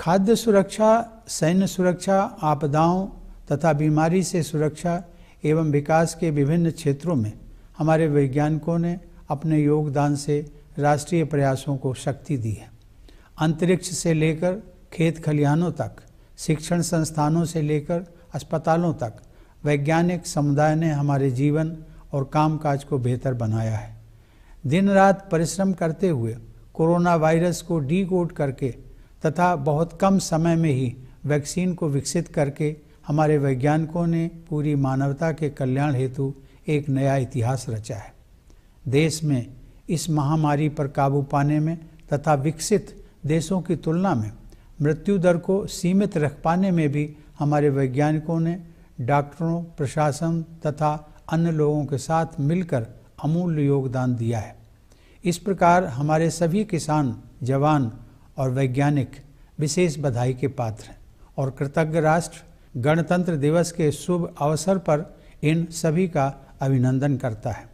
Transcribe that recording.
खाद्य सुरक्षा सैन्य सुरक्षा आपदाओं तथा बीमारी से सुरक्षा एवं विकास के विभिन्न क्षेत्रों में हमारे वैज्ञानिकों ने अपने योगदान से राष्ट्रीय प्रयासों को शक्ति दी है अंतरिक्ष से लेकर खेत खलिहानों तक शिक्षण संस्थानों से लेकर अस्पतालों तक वैज्ञानिक समुदाय ने हमारे जीवन और कामकाज को बेहतर बनाया है दिन रात परिश्रम करते हुए कोरोना वायरस को डी करके तथा बहुत कम समय में ही वैक्सीन को विकसित करके हमारे वैज्ञानिकों ने पूरी मानवता के कल्याण हेतु एक नया इतिहास रचा है देश में इस महामारी पर काबू पाने में तथा विकसित देशों की तुलना में मृत्यु दर को सीमित रख पाने में भी हमारे वैज्ञानिकों ने डॉक्टरों प्रशासन तथा अन्य लोगों के साथ मिलकर अमूल्य योगदान दिया है इस प्रकार हमारे सभी किसान जवान और वैज्ञानिक विशेष बधाई के पात्र हैं और कृतज्ञ राष्ट्र गणतंत्र दिवस के शुभ अवसर पर इन सभी का अभिनंदन करता है